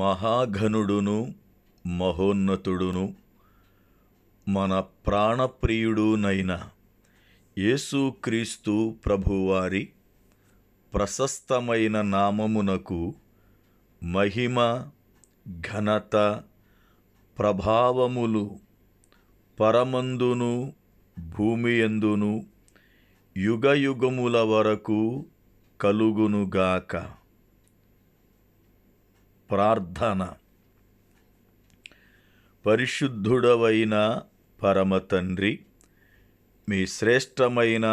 మహాఘనుడును మహోన్నతుడును మన ప్రాణప్రియుడునైన యేసుక్రీస్తు ప్రభువారి ప్రశస్తమైన నామమునకు మహిమ ఘనత ప్రభావములు పరమందును భూమియందును యుగయుగముల వరకు కలుగునుగాక ప్రార్థన పరిశుద్ధుడవైన పరమతండ్రి మీ శ్రేష్టమైన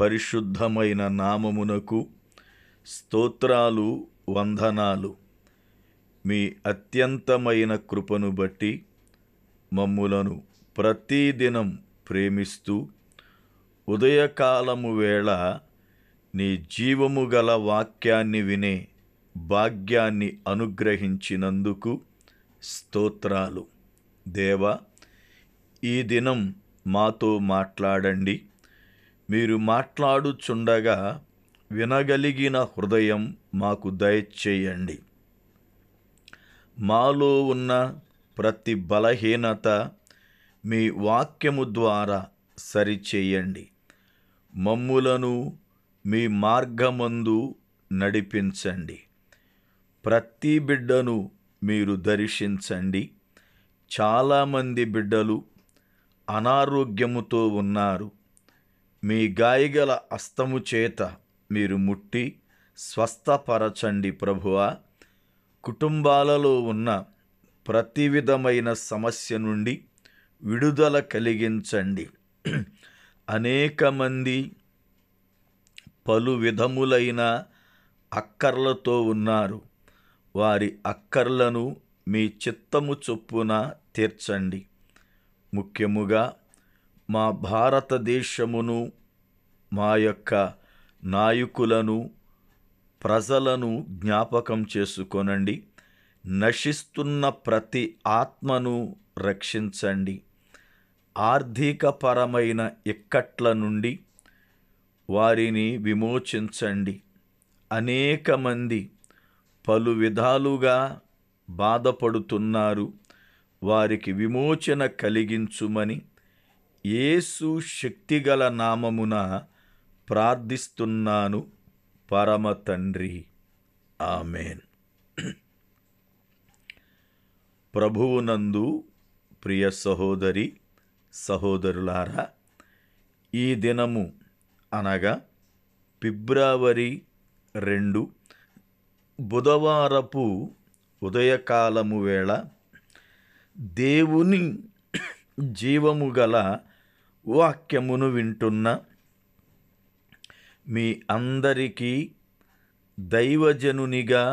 పరిశుద్ధమైన నామమునకు స్తోత్రాలు వందనాలు మీ అత్యంతమైన కృపను బట్టి మమ్ములను ప్రతిదినం ప్రేమిస్తూ ఉదయకాలము వేళ నీ జీవము గల వాక్యాన్ని వినే భాగ్యాన్ని అనుగ్రహించినందుకు స్తోత్రాలు దేవా ఈ దినం మాతో మాట్లాడండి మీరు మాట్లాడుచుండగా వినగలిగిన హృదయం మాకు దయచేయండి మాలో ఉన్న ప్రతి బలహీనత మీ వాక్యము ద్వారా సరిచేయండి మమ్ములను మీ మార్గమందు నడిపించండి ప్రతి బిడ్డను మీరు దర్శించండి చాలామంది బిడ్డలు అనారోగ్యముతో ఉన్నారు మీ గాయగల అస్తము చేత మీరు ముట్టి స్వస్థపరచండి ప్రభువా కుటుంబాలలో ఉన్న ప్రతి విధమైన సమస్య నుండి విడుదల కలిగించండి అనేక మంది పలు విధములైన అక్కర్లతో ఉన్నారు వారి అక్కర్లను మీ చిత్తము చొప్పున తీర్చండి ముఖ్యముగా మా భారతదేశమును మా యొక్క నాయకులను ప్రజలను జ్ఞాపకం చేసుకొనండి నశిస్తున్న ప్రతి ఆత్మను రక్షించండి ఆర్థికపరమైన ఇక్కట్ల నుండి వారిని విమోచించండి అనేక మంది పలు విధాలుగా బాధపడుతున్నారు వారికి విమోచన కలిగించుమని యేసు శక్తిగల నామమున ప్రార్థిస్తున్నాను పరమ తండ్రి ఆమెన్ ప్రభువునందు ప్రియ సహోదరి సహోదరులారా ఈ దినము అనగా ఫిబ్రవరి రెండు బుధవారపు ఉదయకాలము వేళ దేవుని జీవము గల వాక్యమును వింటున్న మీ అందరికీ దైవజనునిగా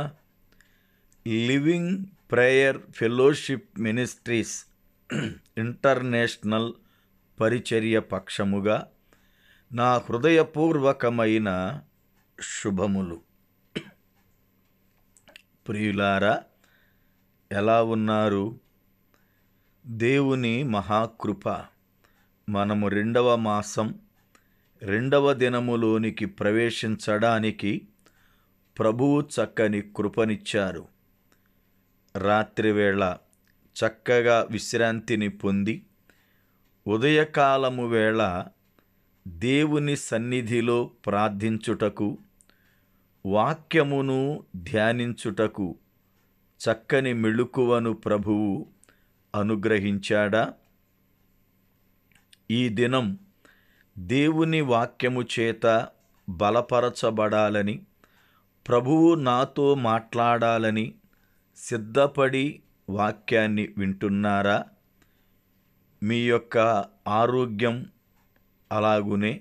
living prayer fellowship ministries international పరిచర్య పక్షముగా నా హృదయపూర్వకమైన శుభములు ప్రియులారా ఎలా ఉన్నారు దేవుని మహాకృప మనము రెండవ మాసం రెండవ దినములోనికి ప్రవేశించడానికి ప్రభువు చక్కని కృపనిచ్చారు రాత్రివేళ చక్కగా విశ్రాంతిని పొంది ఉదయకాలము వేళ దేవుని సన్నిధిలో ప్రార్థించుటకు వాక్యమును ధ్యానించుటకు చక్కని మెళుకువను ప్రభువు అనుగ్రహించాడా ఈ దినం దేవుని వాక్యము చేత బలపరచబడాలని ప్రభువు నాతో మాట్లాడాలని సిద్ధపడి వాక్యాన్ని వింటున్నారా మీ యొక్క ఆరోగ్యం అలాగునే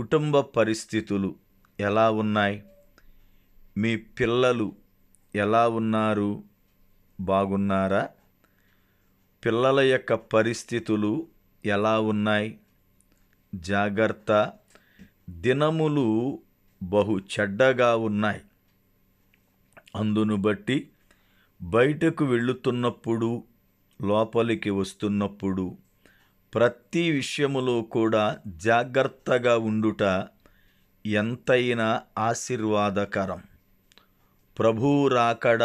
కుటుంబ పరిస్థితులు ఎలా ఉన్నాయి మీ పిల్లలు ఎలా ఉన్నారు బాగున్నారా పిల్లల యొక్క పరిస్థితులు ఎలా ఉన్నాయి జాగ్రత్త దినములు బహు చెడ్డగా ఉన్నాయి అందును బట్టి బయటకు వెళ్ళుతున్నప్పుడు లోపలికి వస్తున్నప్పుడు ప్రతి విషయములో కూడా జాగ్రత్తగా ఉండుట ఎంతైనా ఆశీర్వాదకరం ప్రభువు రాకడ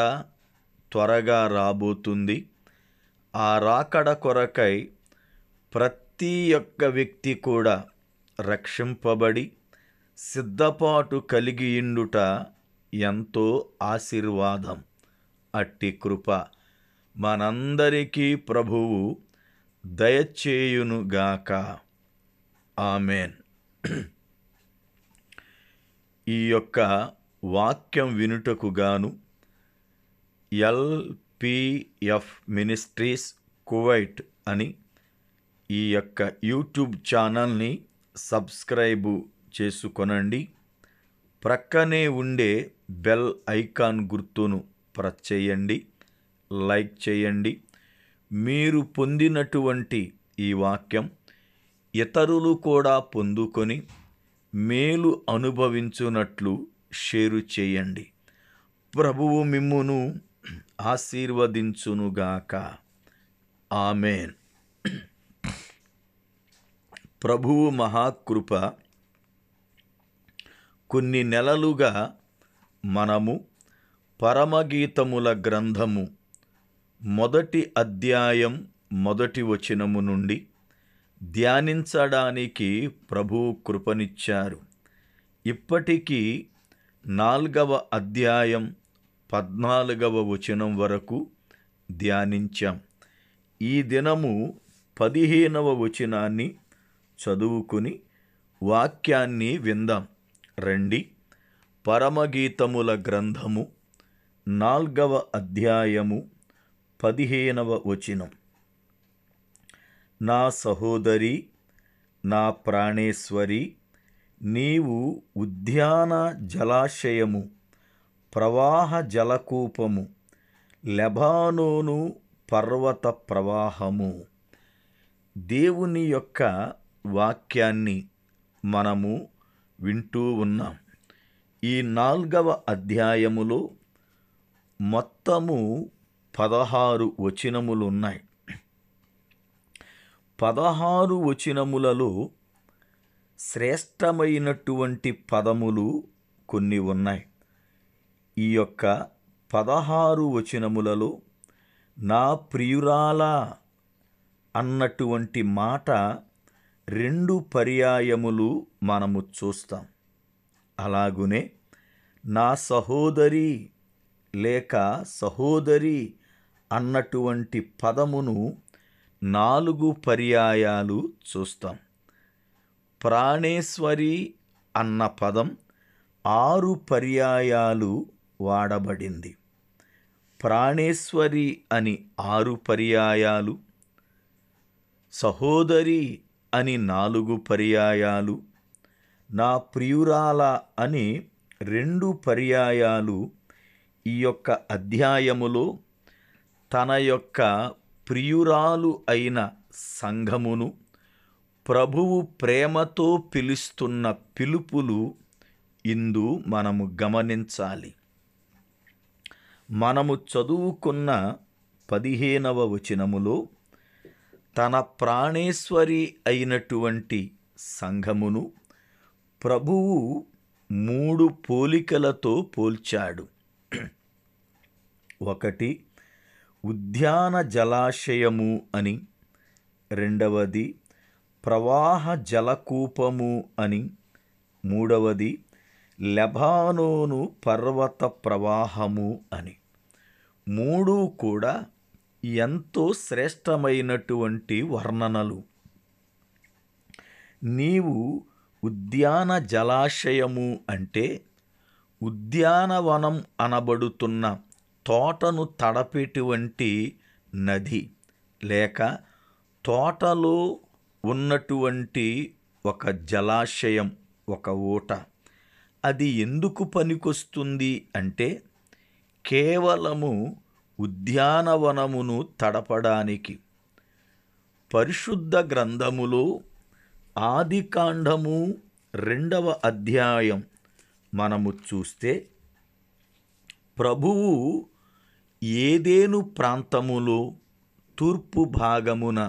త్వరగా రాబోతుంది ఆ రాకడ కొరకై ప్రతి ఒక్క వ్యక్తి కూడా రక్షింపబడి సిద్ధపాటు కలిగియుండుట ఎంతో ఆశీర్వాదం అట్టి కృప మనందరికీ ప్రభువు దయచేయునుగాక ఆమెన్ ఈ యొక్క వాక్యం వినుటకుగాను ఎల్పిఎఫ్ మినిస్ట్రీస్ కువైట్ అని ఈ యొక్క యూట్యూబ్ ఛానల్ని సబ్స్క్రైబు చేసుకొనండి ప్రక్కనే ఉండే బెల్ ఐకాన్ గుర్తును ప్రెస్ చేయండి లైక్ చేయండి మీరు పొందినటువంటి ఈ వాక్యం ఇతరులు కూడా పొందుకొని మేలు అనుభవించునట్లు షేరు చేయండి ప్రభువు మిమ్మును ఆశీర్వదించునుగాక ఆమెన్ ప్రభువు మహాకృప కొన్ని నెలలుగా మనము పరమగీతముల గ్రంథము మొదటి అధ్యాయం మొదటి వచనము నుండి ధ్యానించడానికి ప్రభువు కృపనిచ్చారు ఇప్పటికీ నాలుగవ అధ్యాయం పద్నాలుగవ వచనం వరకు ధ్యానించాం ఈ దినము పదిహేనవ వచనాన్ని చదువుకుని వాక్యాన్ని విందాం రండి పరమగీతముల గ్రంథము నాల్గవ అధ్యాయము పదిహేనవ వచనం నా సహోదరి నా ప్రాణేశ్వరి నీవు ఉద్యాన జలాశయము ప్రవాహ జలకూపము లెబానోను పర్వత ప్రవాహము దేవుని యొక్క వాక్యాన్ని మనము వింటూ ఉన్నాం ఈ నాల్గవ అధ్యాయములో మొత్తము పదహారు వచనములున్నాయి పదహారు వచనములలో శ్రేష్టమైనటువంటి పదములు కొన్ని ఉన్నాయి ఈ యొక్క పదహారు వచనములలో నా ప్రియురాల అన్నటువంటి మాట రెండు పర్యాయములు మనము చూస్తాం అలాగునే నా సహోదరి లేక సహోదరి అన్నటువంటి పదమును నాలుగు పర్యాయాలు చూస్తాం ప్రాణేశ్వరి అన్న పదం ఆరు పర్యాయాలు వాడబడింది ప్రాణేశ్వరి అని ఆరు పర్యాయాలు సహోదరి అని నాలుగు పర్యాయాలు నా ప్రియురాల అని రెండు పర్యాయాలు ఈ యొక్క అధ్యాయములో తన యొక్క ప్రియురాలు అయిన సంఘమును ప్రభువు ప్రేమతో పిలుస్తున్న పిలుపులు ఇందు మనము గమనించాలి మనము చదువుకున్న పదిహేనవ వచనములో తన ప్రాణేశ్వరి అయినటువంటి సంఘమును ప్రభువు మూడు పోలికలతో పోల్చాడు ఒకటి ఉద్యాన జలాశయము అని రెండవది ప్రవాహ జలకూపము అని మూడవది లెబానోను పర్వత ప్రవాహము అని మూడు కూడా ఎంతో శ్రేష్టమైనటువంటి వర్ణనలు నీవు ఉద్యాన జలాశయము అంటే ఉద్యానవనం అనబడుతున్న తోటను తడపేటువంటి నది లేక తోటలో ఉన్నటువంటి ఒక జలాశయం ఒక ఊట అది ఎందుకు పనికొస్తుంది అంటే కేవలము ఉద్యానవనమును తడపడానికి పరిశుద్ధ గ్రంథములో ఆదికాండము రెండవ అధ్యాయం మనము చూస్తే ప్రభువు ఏదేను ప్రాంతములో తూర్పు భాగమున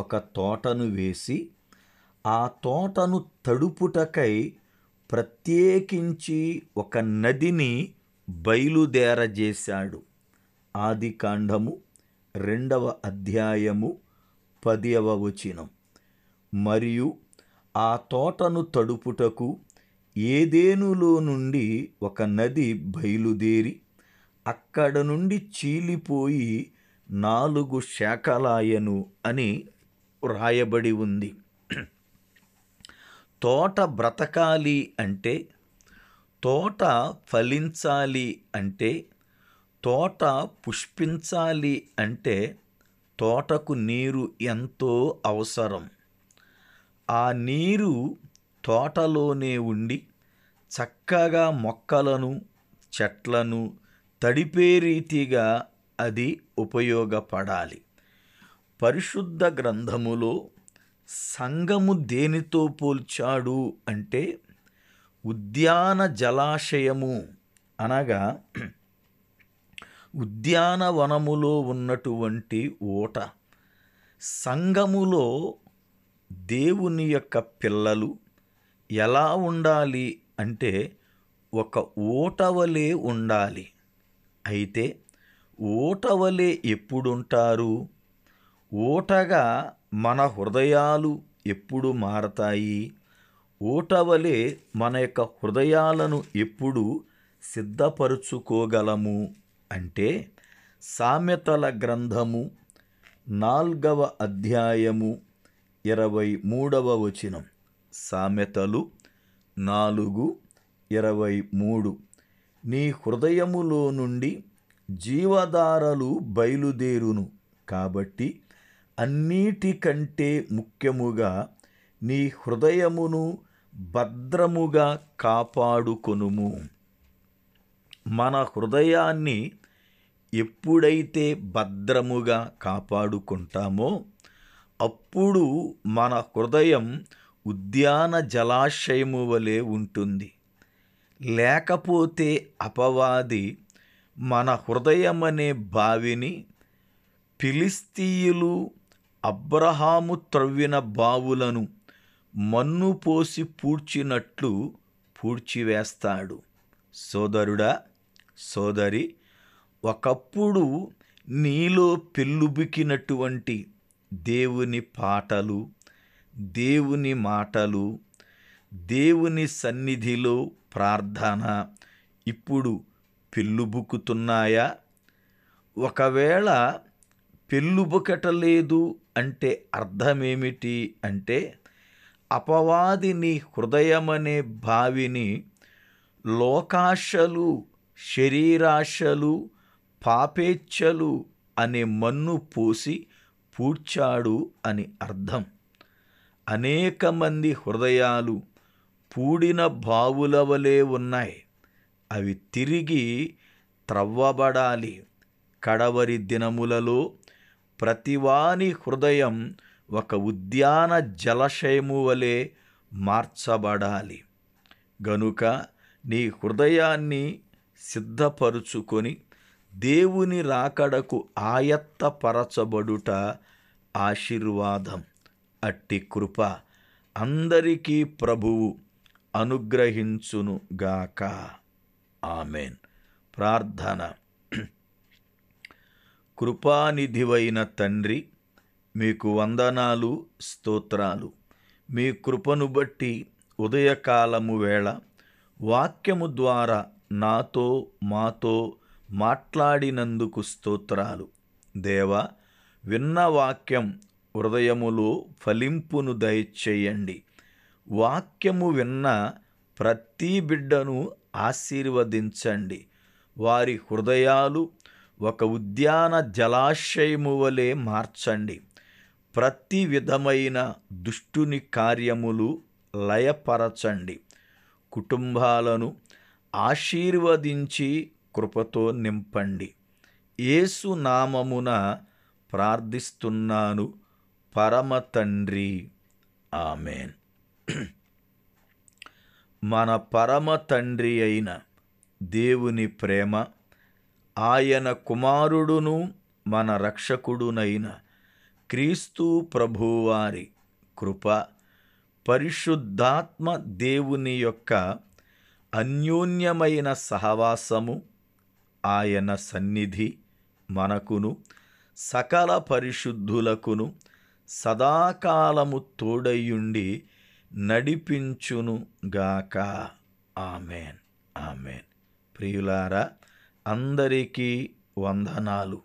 ఒక తోటను వేసి ఆ తోటను తడుపుటకై ప్రత్యేకించి ఒక నదిని బయలుదేరజేశాడు ఆది కాండము రెండవ అధ్యాయము పదియవ వచనం మరియు ఆ తోటను తడుపుటకు ఏదేనులో నుండి ఒక నది బయలుదేరి అక్కడ నుండి చీలిపోయి నాలుగు శాఖలాయను అని వ్రాయబడి ఉంది తోట బ్రతకాలి అంటే తోట ఫలించాలి అంటే తోట పుష్పించాలి అంటే తోటకు నీరు ఎంతో అవసరం ఆ నీరు తోటలోనే ఉండి చక్కగా మొక్కలను చెట్లను తడిపే రీతిగా అది ఉపయోగపడాలి పరిశుద్ధ గ్రంథములో సంఘము దేనితో పోల్చాడు అంటే ఉద్యాన జలాశయము అనగా ఉద్యానవనములో ఉన్నటువంటి ఓట సంఘములో దేవుని యొక్క పిల్లలు ఎలా ఉండాలి అంటే ఒక ఓటవలే ఉండాలి అయితే ఓటవలే ఎప్పుడుంటారు ఓటగా మన హృదయాలు ఎప్పుడు మారతాయి ఓటవలే మన యొక్క హృదయాలను ఎప్పుడు సిద్ధపరుచుకోగలము అంటే సామెతల గ్రంథము నాల్గవ అధ్యాయము ఇరవై మూడవ వచనం సామెతలు నాలుగు ఇరవై మూడు నీ హృదయములో నుండి జీవధారలు బయలుదేరును కాబట్టి అన్నిటికంటే ముఖ్యముగా నీ హృదయమును భద్రముగా కాపాడుకొనుము మన హృదయాన్ని ఎప్పుడైతే భద్రముగా కాపాడుకుంటామో అప్పుడు మన హృదయం ఉద్యాన జలాశయము వలె ఉంటుంది లేకపోతే అపవాది మన హృదయమనే బావిని ఫిలిస్తీయులు అబ్రహాము త్రవ్విన బావులను మన్ను పోసి పూడ్చినట్లు పూడ్చివేస్తాడు సోదరుడా సోదరి ఒకప్పుడు నీలో పెళ్ళుబికినటువంటి దేవుని పాటలు దేవుని మాటలు దేవుని సన్నిధిలో ప్రార్థన ఇప్పుడు పెళ్ళుబుకుతున్నాయా ఒకవేళ పెళ్ళుబుకటలేదు అంటే అర్థమేమిటి అంటే అపవాదిని హృదయమనే భావిని లోకాశలు శరీరాశలు పాపేచ్ఛలు అనే మన్ను పూసి పూడ్చాడు అని అర్థం అనేక మంది హృదయాలు పూడిన బావుల వలె ఉన్నాయి అవి తిరిగి త్రవ్వబడాలి కడవరి దినములలో ప్రతివాని హృదయం ఒక ఉద్యాన జలశయము వలె మార్చబడాలి గనుక నీ హృదయాన్ని సిద్ధపరుచుకొని దేవుని రాకడకు ఆయత్తపరచబడుట ఆశీర్వాదం అట్టి కృప అందరికీ ప్రభువు అనుగ్రహించునుగాక ఆమెన్ ప్రార్థన కృపానిధివైన తండ్రి మీకు వందనాలు స్తోత్రాలు మీ కృపను బట్టి ఉదయకాలము వేళ వాక్యము ద్వారా నాతో మాతో మాట్లాడినందుకు స్తోత్రాలు దేవ విన్న వాక్యం హృదయములో ఫలింపును దయచేయండి వాక్యము విన్న ప్రతి బిడ్డను ఆశీర్వదించండి వారి హృదయాలు ఒక ఉద్యాన జలాశయము వలె మార్చండి ప్రతి విధమైన దుష్టుని కార్యములు లయపరచండి కుటుంబాలను ఆశీర్వదించి కృపతో నింపండి ఏసు నామమున ప్రార్థిస్తున్నాను పరమ తండ్రి ఆమెన్ మన పరమ తండ్రి అయిన దేవుని ప్రేమ ఆయన కుమారుడును మన రక్షకుడునైన క్రీస్తు ప్రభువారి కృప పరిశుద్ధాత్మ దేవుని యొక్క అన్యోన్యమైన సహవాసము ఆయన సన్నిధి మనకును సకల పరిశుద్ధులకును సదాకాలము తోడయుండి నడిపించునుగాక ఆమెన్ ఆమెన్ ప్రియులారా అందరికీ వందనాలు